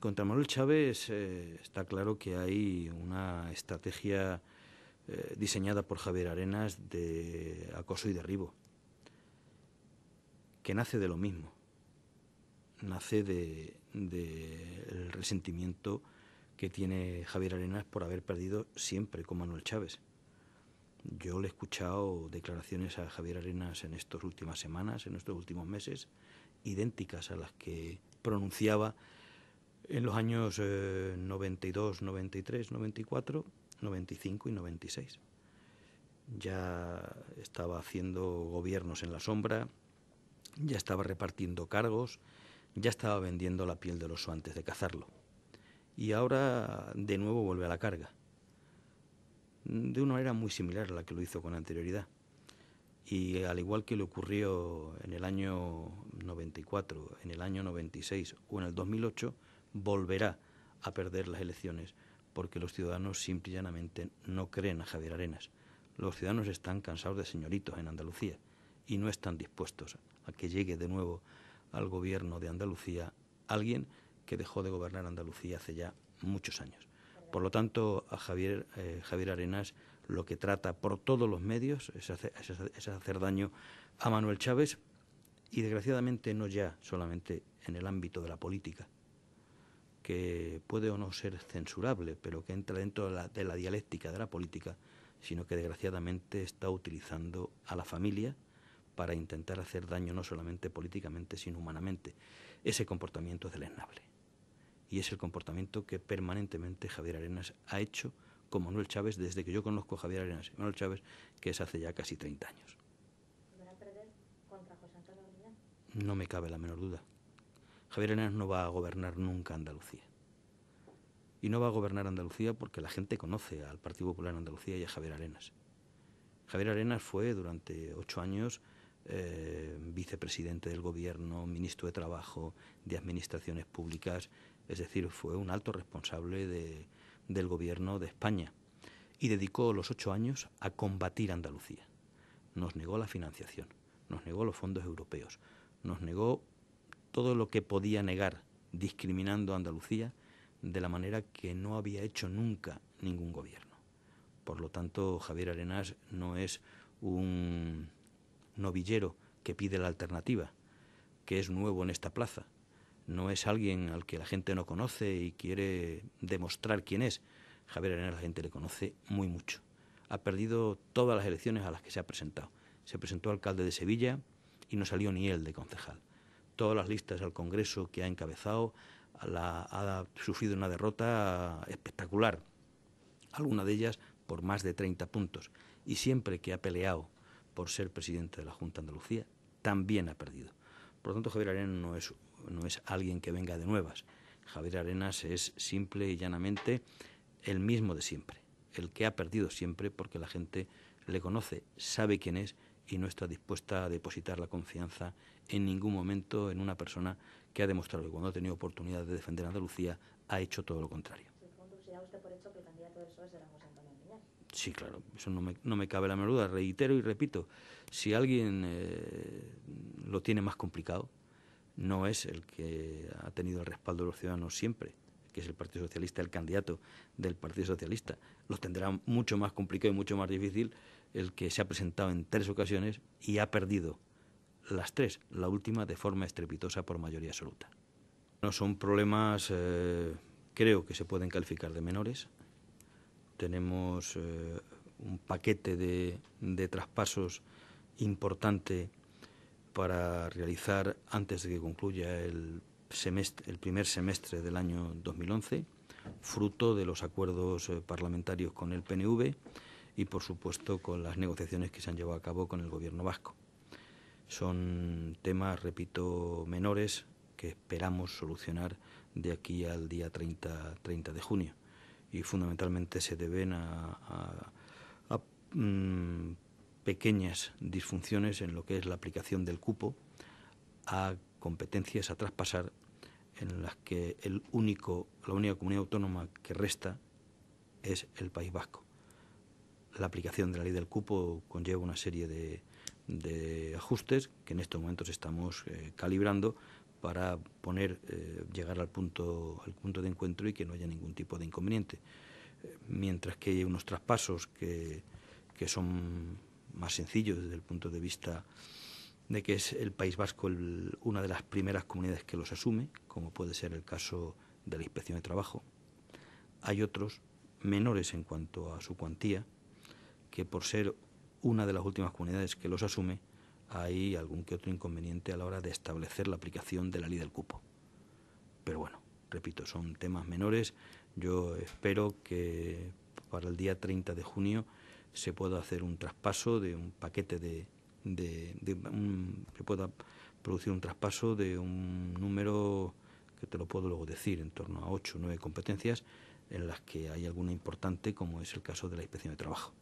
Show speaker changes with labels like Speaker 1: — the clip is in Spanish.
Speaker 1: Contra Manuel Chávez eh, está claro que hay una estrategia eh, diseñada por Javier Arenas de acoso y derribo, que nace de lo mismo, nace del de, el resentimiento que tiene Javier Arenas por haber perdido siempre con Manuel Chávez. Yo le he escuchado declaraciones a Javier Arenas en estas últimas semanas, en estos últimos meses, idénticas a las que pronunciaba en los años 92, 93, 94, 95 y 96. Ya estaba haciendo gobiernos en la sombra, ya estaba repartiendo cargos, ya estaba vendiendo la piel del oso antes de cazarlo. Y ahora de nuevo vuelve a la carga, de una manera muy similar a la que lo hizo con anterioridad. Y al igual que le ocurrió en el año 94, en el año 96 o en el 2008, volverá a perder las elecciones porque los ciudadanos simple y llanamente no creen a Javier Arenas. Los ciudadanos están cansados de señoritos en Andalucía y no están dispuestos a que llegue de nuevo al gobierno de Andalucía alguien que dejó de gobernar Andalucía hace ya muchos años. Por lo tanto, a Javier, eh, Javier Arenas lo que trata por todos los medios es hacer, daño a Manuel Chávez y desgraciadamente no ya solamente en el ámbito de la política, que puede o no ser censurable, pero que entra dentro de la, dialéctica de la política, sino que desgraciadamente está utilizando a la familia para intentar hacer daño no solamente políticamente, sino humanamente. Ese comportamiento es deleznable. Y es el comportamiento que permanentemente Javier Arenas ha hecho con Manuel Chávez desde que yo conozco a Javier Arenas y Manuel Chávez, que es hace ya casi 30 años. ¿Van perder contra José Antonio No me cabe la menor duda. Javier Arenas no va a gobernar nunca Andalucía. Y no va a gobernar Andalucía porque la gente conoce al Partido Popular Andalucía y a Javier Arenas. Javier Arenas fue durante ocho años eh, vicepresidente del gobierno, ministro de Trabajo, de Administraciones Públicas, es decir, fue un alto responsable del gobierno de España y dedicó los ocho años a combatir Andalucía. Nos negó la financiación, nos negó los fondos europeos, nos negó todo lo que podía negar, discriminando a Andalucía de la manera que no había hecho nunca ningún gobierno. Por lo tanto, Javier Arenas no es un novillero que pide la alternativa, que es nuevo en esta plaza, no es alguien al que la gente no conoce y quiere demostrar quién es. Javier Arenas la gente le conoce muy mucho. Ha perdido todas las elecciones a las que se ha presentado. Se presentó alcalde de Sevilla y no salió ni él de concejal todas las listas al Congreso que ha encabezado ha sufrido una derrota espectacular, alguna de ellas por más de 30 puntos. Y siempre que ha peleado por ser presidente de la Junta de Andalucía, también ha perdido. Por lo tanto, Javier Arenas no es alguien que venga de nuevas. Javier Arenas es simple y llanamente el mismo de siempre, el que ha perdido siempre porque la gente le conoce, sabe quién es y no está dispuesta a depositar la confianza en ningún momento en una persona que ha demostrado que cuando ha tenido oportunidad de defender a Andalucía ha hecho todo lo contrario. Sí, claro, eso no me, cabe la menor duda. Reitero y repito, si alguien eh, lo tiene más complicado, no es el que ha tenido el respaldo de los ciudadanos siempre, que es el Partido Socialista, el candidato del Partido Socialista, Los tendrá mucho más complicado y mucho más difícil el que se ha presentado en tres ocasiones y ha perdido las tres, la última de forma estrepitosa por mayoría absoluta. No son problemas, eh, creo que se pueden calificar de menores. Tenemos eh, un paquete de, de traspasos importante para realizar antes de que concluya el el primer semestre del año 2011, fruto de los acuerdos eh, parlamentarios con el PNV y, por supuesto, con las negociaciones que se han llevado a cabo con el Gobierno vasco. Son temas, repito, menores que esperamos solucionar de aquí al día 30, 30 de junio y fundamentalmente se deben a, mm, pequeñas disfunciones en lo que es la aplicación del cupo a competencias a traspasar en las que el único, la única comunidad autónoma que resta es el País Vasco. La aplicación de la ley del cupo conlleva una serie de, ajustes que en estos momentos estamos eh, calibrando para poner eh, llegar al punto al punto de encuentro y que no haya ningún tipo de inconveniente eh, mientras que hay unos traspasos que, que son más sencillos desde el punto de vista de que es el País Vasco una de las primeras comunidades que los asume, como puede ser el caso de la Inspección de Trabajo. Hay otros menores en cuanto a su cuantía, que por ser una de las últimas comunidades que los asume, hay algún que otro inconveniente a la hora de establecer la aplicación de la ley del cupo. Pero bueno, repito, son temas menores. Yo espero que para el día 30 de junio se pueda hacer un traspaso de un paquete de de, que pueda producir un traspaso de un número que te lo puedo luego decir, en torno a ocho o nueve competencias en las que hay alguna importante, como es el caso de la inspección de trabajo.